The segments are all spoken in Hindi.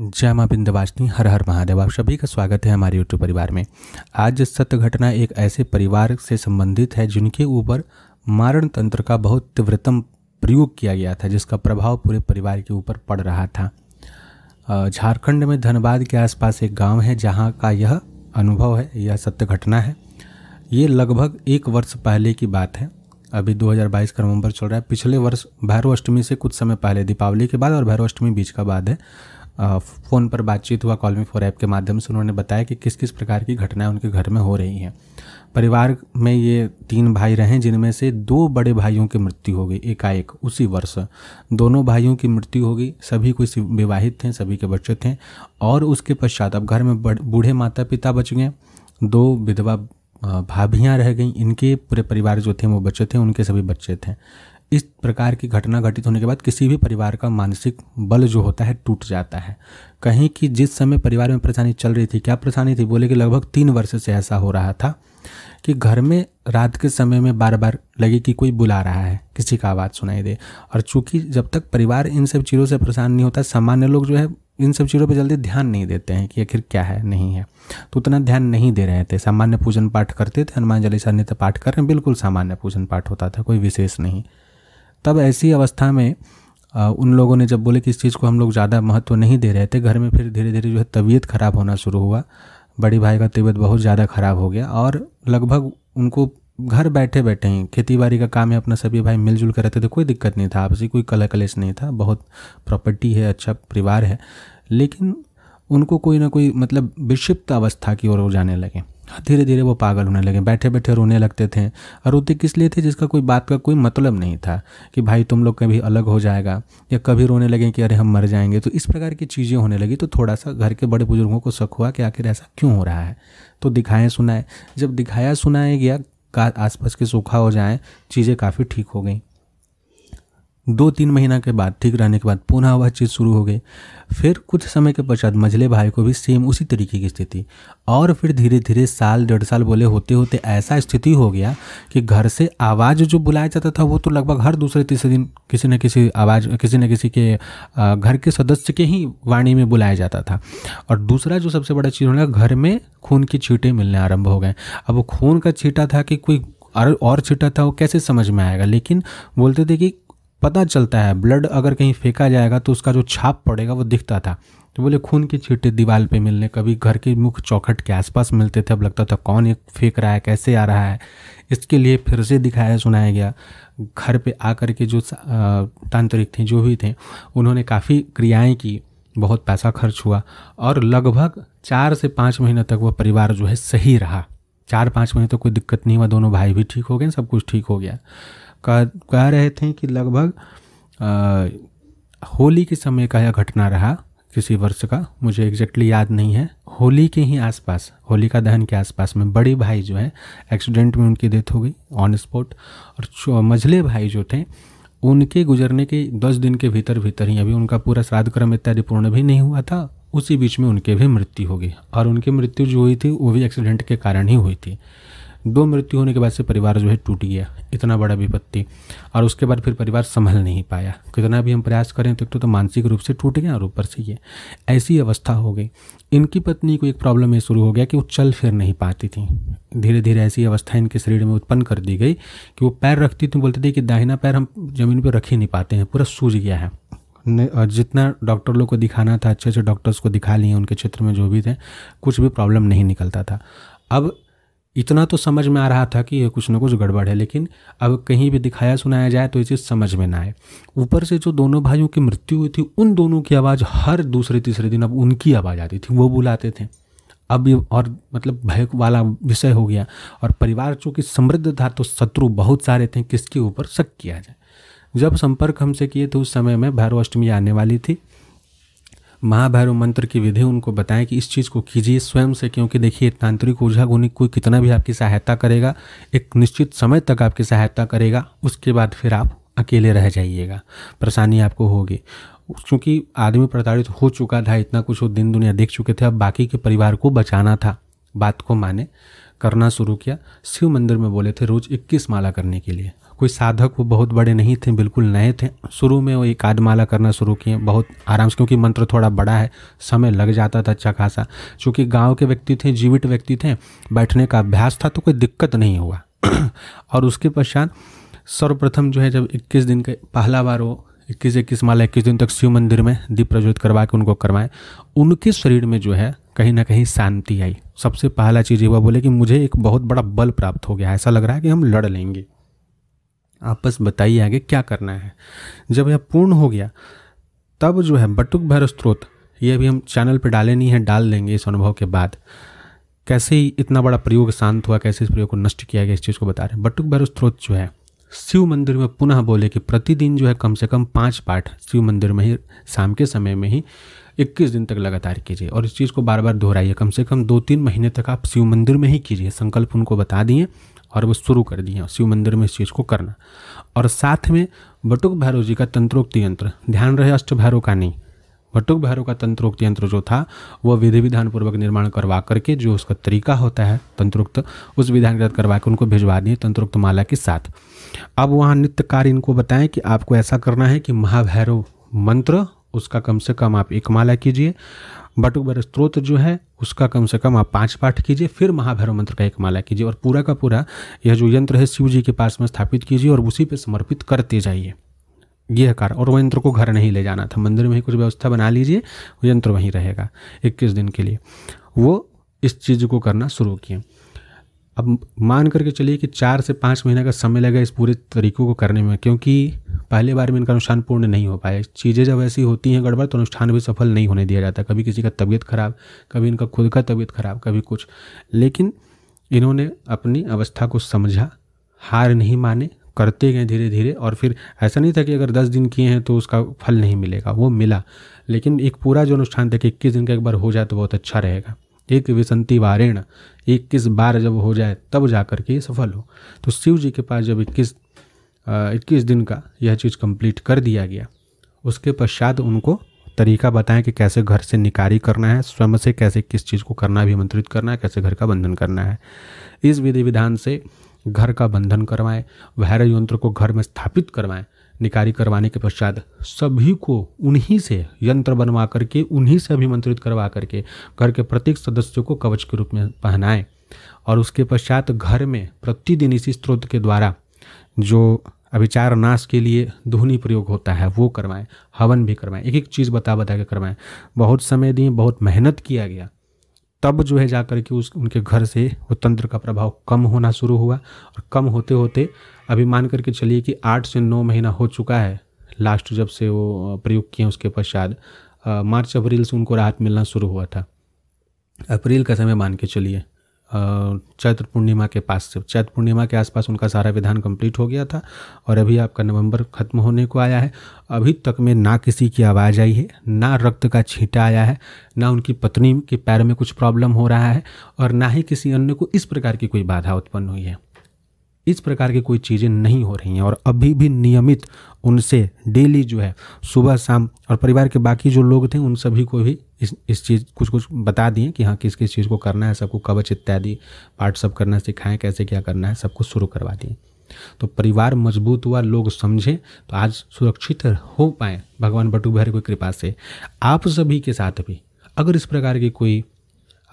जय माँ बिंदवासिनी हर हर महादेव आप सभी का स्वागत है हमारे यूट्यूब परिवार में आज सत्य घटना एक ऐसे परिवार से संबंधित है जिनके ऊपर मारण तंत्र का बहुत तीव्रतम प्रयोग किया गया था जिसका प्रभाव पूरे परिवार के ऊपर पड़ रहा था झारखंड में धनबाद के आसपास एक गांव है जहां का यह अनुभव है यह सत्य घटना है ये लगभग एक वर्ष पहले की बात है अभी 2022 का नवंबर चल रहा है पिछले वर्ष भैरव अष्टमी से कुछ समय पहले दीपावली के बाद और भैरव अष्टमी बीच का बाद है फ़ोन पर बातचीत हुआ कॉल मी फॉर ऐप के माध्यम से उन्होंने बताया कि किस किस प्रकार की घटनाएं उनके घर में हो रही हैं परिवार में ये तीन भाई रहे जिनमें से दो बड़े भाइयों की मृत्यु हो गई एकाएक उसी वर्ष दोनों भाइयों की मृत्यु हो गई सभी कोई विवाहित थे सभी के बच्चे थे और उसके पश्चात अब घर में बूढ़े माता पिता बच गए दो विधवा भाभियाँ रह गई इनके पूरे परिवार जो थे वो बच्चे थे उनके सभी बच्चे थे इस प्रकार की घटना घटित होने के बाद किसी भी परिवार का मानसिक बल जो होता है टूट जाता है कहीं कि जिस समय परिवार में परेशानी चल रही थी क्या परेशानी थी बोले कि लगभग तीन वर्ष से ऐसा हो रहा था कि घर में रात के समय में बार बार लगे कि कोई बुला रहा है किसी का आवाज़ सुनाई दे और चूंकि जब तक परिवार इन सब चीज़ों से परेशान नहीं होता सामान्य लोग जो है इन सब चीज़ों पर जल्दी ध्यान नहीं देते हैं कि आखिर क्या है नहीं है तो उतना ध्यान नहीं दे रहे थे सामान्य पूजन पाठ करते थे हनुमान चालीसा पाठ कर रहे हैं बिल्कुल सामान्य पूजन पाठ होता था कोई विशेष नहीं तब ऐसी अवस्था में आ, उन लोगों ने जब बोले कि इस चीज़ को हम लोग ज़्यादा महत्व नहीं दे रहे थे घर में फिर धीरे धीरे जो है तबीयत ख़राब होना शुरू हुआ बड़ी भाई का तबीयत बहुत ज़्यादा ख़राब हो गया और लगभग उनको घर बैठे बैठे ही खेती बाड़ी का काम है अपना सभी भाई मिलजुल कर रहते थे कोई दिक्कत नहीं था आपसी कोई कला कलेश नहीं था बहुत प्रॉपर्टी है अच्छा परिवार है लेकिन उनको कोई ना कोई मतलब विक्षिप्त अवस्था की ओर जाने लगे धीरे धीरे वो पागल होने लगे बैठे बैठे रोने लगते थे और रोते किस लिए थे जिसका कोई बात का कोई मतलब नहीं था कि भाई तुम लोग कभी अलग हो जाएगा या कभी रोने लगे कि अरे हम मर जाएंगे तो इस प्रकार की चीज़ें होने लगी तो थोड़ा सा घर के बड़े बुजुर्गों को शक हुआ कि आखिर ऐसा क्यों हो रहा है तो दिखाएं सुनाए जब दिखाया सुनाया गया आसपास के सूखा हो जाए चीज़ें काफ़ी ठीक हो गई दो तीन महीना के बाद ठीक रहने के बाद पुनः वह चीज़ शुरू हो गई फिर कुछ समय के पश्चात मझले भाई को भी सेम उसी तरीके की स्थिति और फिर धीरे धीरे साल डेढ़ साल बोले होते होते ऐसा स्थिति हो गया कि घर से आवाज़ जो बुलाया जाता था वो तो लगभग हर दूसरे तीसरे दिन किसी न किसी आवाज़ किसी न किसी के घर के सदस्य के ही वाणी में बुलाया जाता था और दूसरा जो सबसे बड़ा चीज़ होने घर में खून की छींटे मिलने आरंभ हो गए अब वो खून का छींटा था कि कोई और और छिटा था वो कैसे समझ में आएगा लेकिन बोलते थे कि पता चलता है ब्लड अगर कहीं फेंका जाएगा तो उसका जो छाप पड़ेगा वो दिखता था तो बोले खून के छींटे दीवार पे मिलने कभी घर के मुख्य चौखट के आसपास मिलते थे अब लगता था कौन ये फेंक रहा है कैसे आ रहा है इसके लिए फिर से दिखाया सुनाया गया घर पे आकर के जो तांत्रिक थे जो भी थे उन्होंने काफ़ी क्रियाएँ की बहुत पैसा खर्च हुआ और लगभग चार से पाँच महीने तक वह परिवार जो है सही रहा चार पाँच महीने तक तो कोई दिक्कत नहीं हुआ दोनों भाई भी ठीक हो गए सब कुछ ठीक हो गया कह रहे थे कि लगभग होली के समय का यह घटना रहा किसी वर्ष का मुझे एग्जैक्टली याद नहीं है होली के ही आसपास होलिका दहन के आसपास में बड़े भाई जो है एक्सीडेंट में उनकी डेथ हो गई ऑन स्पॉट और मझले भाई जो थे उनके गुजरने के दस दिन के भीतर भीतर ही अभी उनका पूरा श्राद्ध क्रम इत्यादि पूर्ण भी नहीं हुआ था उसी बीच में उनके भी मृत्यु हो गई और उनकी मृत्यु जो हुई थी वो भी एक्सीडेंट के कारण ही हुई थी दो मृत्यु होने के बाद से परिवार जो है टूट गया इतना बड़ा विपत्ति और उसके बाद फिर परिवार संभल नहीं पाया कितना भी हम प्रयास करें तो एक तो, तो मानसिक रूप से टूट गया और ऊपर से ये ऐसी अवस्था हो गई इनकी पत्नी को एक प्रॉब्लम ये शुरू हो गया कि वो चल फिर नहीं पाती थी धीरे धीरे ऐसी अवस्था इनके शरीर में उत्पन्न कर दी गई कि वो पैर रखती थी बोलते थे कि दाहिना पैर हम ज़मीन पर रख ही नहीं पाते हैं पूरा सूझ गया है जितना डॉक्टर लोग को दिखाना था अच्छे अच्छे डॉक्टर्स को दिखा लिए उनके क्षेत्र में जो भी थे कुछ भी प्रॉब्लम नहीं निकलता था अब इतना तो समझ में आ रहा था कि ये कुछ ना कुछ गड़बड़ है लेकिन अब कहीं भी दिखाया सुनाया जाए तो ये चीज़ समझ में ना आए ऊपर से जो दोनों भाइयों की मृत्यु हुई थी उन दोनों की आवाज़ हर दूसरे तीसरे दिन अब उनकी आवाज़ आती थी वो बुलाते थे अब ये और मतलब भय वाला विषय हो गया और परिवार चूँकि समृद्ध था तो शत्रु बहुत सारे थे किसके ऊपर शक किया जाए जब संपर्क हमसे किए थे उस समय में भैरव अष्टमी आने वाली थी महाभैरव मंत्र की विधि उनको बताएं कि इस चीज़ को कीजिए स्वयं से क्योंकि देखिए तांत्रिक ऊर्जा गुणी कोई कितना भी आपकी सहायता करेगा एक निश्चित समय तक आपकी सहायता करेगा उसके बाद फिर आप अकेले रह जाइएगा परेशानी आपको होगी क्योंकि आदमी प्रताड़ित हो चुका था इतना कुछ वो दिन दुनिया देख चुके थे अब बाकी के परिवार को बचाना था बात को माने करना शुरू किया शिव मंदिर में बोले थे रोज़ 21 माला करने के लिए कोई साधक वो बहुत बड़े नहीं थे बिल्कुल नए थे शुरू में वो एक आदमाला करना शुरू किए बहुत आराम से क्योंकि मंत्र थोड़ा बड़ा है समय लग जाता था अच्छा खासा चूँकि गाँव के व्यक्ति थे जीवित व्यक्ति थे बैठने का अभ्यास था तो कोई दिक्कत नहीं हुआ और उसके पश्चात सर्वप्रथम जो है जब 21 दिन के पहला बार वो इक्कीस इक्कीस माला इक्कीस दिन तक शिव मंदिर में दीप प्रज्वलित करवा के उनको करवाएं उनके शरीर में जो है कहीं ना कहीं शांति आई सबसे पहला चीज़ ये वह बोले कि मुझे एक बहुत बड़ा बल प्राप्त हो गया ऐसा लग रहा है कि हम लड़ लेंगे आप बस बताइए आगे क्या करना है जब यह पूर्ण हो गया तब जो है बटुक भैरव स्त्रोत ये भी हम चैनल पर डाले नहीं है डाल देंगे इस अनुभव के बाद कैसे इतना बड़ा प्रयोग शांत हुआ कैसे इस प्रयोग को नष्ट किया गया इस चीज़ को बता रहे हैं बटुक भैरव स्त्रोत जो है शिव मंदिर में पुनः बोले कि प्रतिदिन जो है कम से कम पाँच पाठ शिव मंदिर में ही शाम के समय में ही 21 दिन तक लगातार कीजिए और इस चीज़ को बार बार दोहराइए कम से कम दो तीन महीने तक आप शिव मंदिर में ही कीजिए संकल्प उनको बता दिए और वो शुरू कर दिए शिव मंदिर में इस चीज़ को करना और साथ में बटुक भैरव जी का तंत्रोक्ति यंत्र ध्यान रहे अष्ट भैरव का नहीं भट्टुक भैरव का तंत्रोक्त यंत्र जो था वह विधि विधान पूर्वक निर्माण करवा करके जो उसका तरीका होता है तंत्रोक्त उस विधान के तहत करवा के उनको भिजवा दिए तंत्रोक्त माला के साथ अब वहाँ नित्यकार इनको बताएं कि आपको ऐसा करना है कि महाभैरव मंत्र उसका कम से कम आप एक माला कीजिए भैरव स्त्रोत जो है उसका कम से कम आप पांच पाठ कीजिए फिर महाभैरव मंत्र का एक माला कीजिए और पूरा का पूरा यह जो यंत्र है शिव जी के पास में स्थापित कीजिए और उसी पर समर्पित करते जाइए यह कार और वह यंत्र को घर नहीं ले जाना था मंदिर में ही कुछ व्यवस्था बना लीजिए यंत्र वहीं रहेगा इक्कीस दिन के लिए वो इस चीज़ को करना शुरू किए अब मान करके चलिए कि चार से पाँच महीने का समय लगा इस पूरे तरीकों को करने में क्योंकि पहले बार में इनका अनुष्ठान पूर्ण नहीं हो पाया चीज़ें जब ऐसी होती हैं गड़बड़ तो अनुष्ठान भी सफल नहीं होने दिया जाता कभी किसी का तबीयत खराब कभी इनका खुद का तबीयत खराब कभी कुछ लेकिन इन्होंने अपनी अवस्था को समझा हार नहीं माने करते गए धीरे धीरे और फिर ऐसा नहीं था कि अगर दस दिन किए हैं तो उसका फल नहीं मिलेगा वो मिला लेकिन एक पूरा जो अनुष्ठान था कि इक्कीस दिन का एक बार हो जाए तो बहुत अच्छा रहेगा एक विसंति वारेण इक्कीस बार जब हो जाए तब जा कर के सफल हो तो शिव जी के पास जब इक्कीस इक्कीस दिन का यह चीज़ कंप्लीट कर दिया गया उसके पश्चात उनको तरीका बताएं कि कैसे घर से निकारी करना है स्वयं से कैसे किस चीज़ को करना है अभिमंत्रित करना है कैसे घर का बंधन करना है इस विधि विधान से घर का बंधन करवाएं वैर यंत्र को घर में स्थापित करवाएं निकारी करवाने के पश्चात सभी को उन्हीं से यंत्र बनवा करके उन्हीं से अभिमंत्रित करवा करके घर के प्रत्येक सदस्य को कवच के रूप में पहनाएं और उसके पश्चात घर में प्रतिदिन इसी स्रोत के द्वारा जो अभिचार नाश के लिए धुनी प्रयोग होता है वो करवाएं हवन भी करवाएं एक एक चीज़ बता बता के करवाएं बहुत समय दिए बहुत मेहनत किया गया तब जो है जा कर के उस उनके घर से वो तंत्र का प्रभाव कम होना शुरू हुआ और कम होते होते अभी मान करके चलिए कि आठ से नौ महीना हो चुका है लास्ट जब से वो प्रयोग किए उसके पश्चात मार्च अप्रैल से उनको राहत मिलना शुरू हुआ था अप्रैल का समय मान के चलिए चैत्र पूर्णिमा के पास से चैत्र पूर्णिमा के आसपास उनका सारा विधान कंप्लीट हो गया था और अभी आपका नवंबर खत्म होने को आया है अभी तक में ना किसी की आवाज़ आई है ना रक्त का छींटा आया है ना उनकी पत्नी के पैर में कुछ प्रॉब्लम हो रहा है और ना ही किसी अन्य को इस प्रकार की कोई बाधा उत्पन्न हुई है इस प्रकार की कोई चीज़ें नहीं हो रही हैं और अभी भी नियमित उनसे डेली जो है सुबह शाम और परिवार के बाकी जो लोग थे उन सभी को भी इस इस चीज़ कुछ कुछ बता दिए कि हाँ किस किस चीज़ को करना है सबको कवच इत्यादि पाठ सब करना सिखाएं कैसे क्या करना है सबको शुरू करवा दिए तो परिवार मजबूत हुआ लोग समझें तो आज सुरक्षित हो पाए भगवान बटू बिहारी की कृपा से आप सभी के साथ भी अगर इस प्रकार की कोई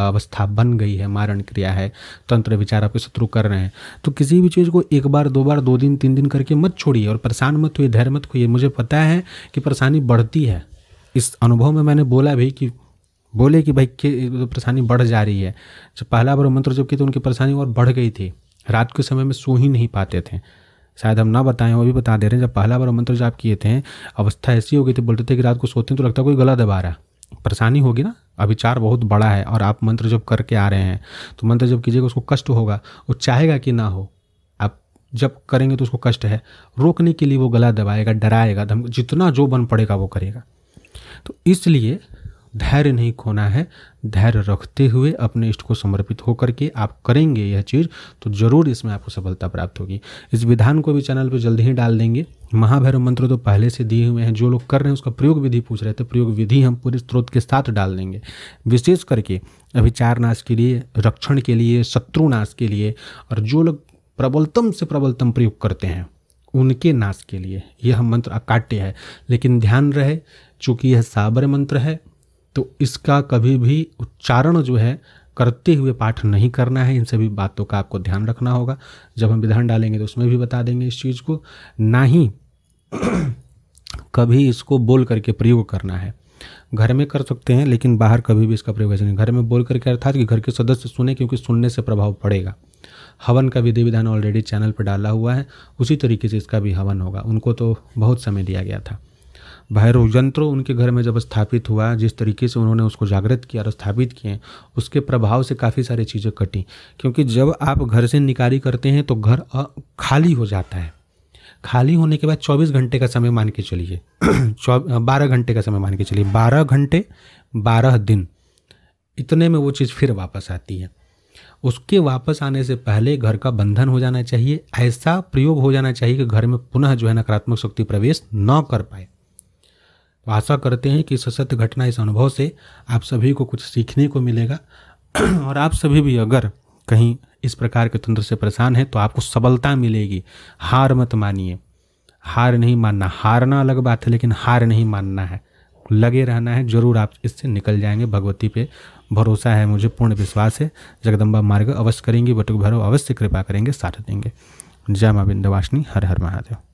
अवस्था बन गई है मारण क्रिया है तंत्र विचार आपके शत्रु कर रहे हैं तो किसी भी चीज़ को एक बार दो बार दो दिन तीन दिन करके मत छोड़िए और परेशान मत हुई धैर्य मत हुई मुझे पता है कि परेशानी बढ़ती है इस अनुभव में मैंने बोला भी कि बोले कि भाई परेशानी बढ़ जा रही है जब पहला बार मंत्र जब किए तो उनकी परेशानी और बढ़ गई थी रात के समय में सो ही नहीं पाते थे शायद हम ना बताएं वो भी बता दे रहे हैं जब पहला बार मंत्र जाप किए थे अवस्था ऐसी हो गई थी बोलते थे कि रात को सोते हैं तो लगता है कोई गला दबा रहा है परेशानी होगी ना अभिचार बहुत बड़ा है और आप मंत्र जब करके आ रहे हैं तो मंत्र जब कीजिएगा उसको कष्ट होगा वो चाहेगा कि ना हो आप जब करेंगे तो उसको कष्ट है रोकने के लिए वो गला दबाएगा डराएगा धम जितना जो बन पड़ेगा वो करेगा तो इसलिए धैर्य नहीं खोना है धैर्य रखते हुए अपने इष्ट को समर्पित होकर के आप करेंगे यह चीज़ तो ज़रूर इसमें आपको सफलता प्राप्त होगी इस विधान को भी चैनल पर जल्द ही डाल देंगे महाभैरव मंत्र तो पहले से दिए हुए हैं जो लोग कर रहे हैं उसका प्रयोग विधि पूछ रहे थे तो प्रयोग विधि हम पूरे स्रोत के साथ डाल देंगे विशेष करके अभिचार नाश के लिए रक्षण के लिए शत्रु नाश के लिए और जो लोग प्रबलतम से प्रबलतम प्रयोग करते हैं उनके नाश के लिए यह मंत्र अकाट्य है लेकिन ध्यान रहे चूँकि यह साबर मंत्र है तो इसका कभी भी उच्चारण जो है करते हुए पाठ नहीं करना है इन सभी बातों का आपको ध्यान रखना होगा जब हम विधान डालेंगे तो उसमें भी बता देंगे इस चीज़ को ना ही कभी इसको बोल करके प्रयोग करना है घर में कर सकते हैं लेकिन बाहर कभी भी इसका प्रयोग ऐसा नहीं घर में बोल करके अर्थात कि घर के सदस्य सुने क्योंकि सुनने से प्रभाव पड़ेगा हवन का विधि विधान ऑलरेडी चैनल पर डाला हुआ है उसी तरीके से इसका भी हवन होगा उनको तो बहुत समय दिया गया था भैरव यंत्र उनके घर में जब स्थापित हुआ जिस तरीके से उन्होंने उसको जागृत किया और स्थापित किए उसके प्रभाव से काफ़ी सारी चीज़ें कटी क्योंकि जब आप घर से निकारी करते हैं तो घर खाली हो जाता है खाली होने के बाद 24 घंटे का समय मान के चलिए बारह घंटे का समय मान के चलिए 12 घंटे 12 दिन इतने में वो चीज़ फिर वापस आती है उसके वापस आने से पहले घर का बंधन हो जाना चाहिए ऐसा प्रयोग हो जाना चाहिए कि घर में पुनः जो है नकारात्मक शक्ति प्रवेश न कर पाए तो आशा करते हैं कि सशक्त घटना इस अनुभव से आप सभी को कुछ सीखने को मिलेगा और आप सभी भी अगर कहीं इस प्रकार के तंत्र से परेशान हैं तो आपको सबलता मिलेगी हार मत मानिए हार नहीं मानना हारना अलग बात है लेकिन हार नहीं मानना है लगे रहना है जरूर आप इससे निकल जाएंगे भगवती पे भरोसा है मुझे पूर्ण विश्वास है जगदम्बा मार्ग अवश्य करेंगी बटुक भैरव अवश्य कृपा करेंगे साथ देंगे जय माँ बिंदवासिनी हर हर महादेव